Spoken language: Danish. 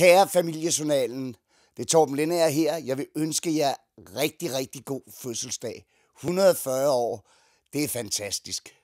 Kære familiejournalen, det er Torben er her. Jeg vil ønske jer rigtig, rigtig god fødselsdag. 140 år, det er fantastisk.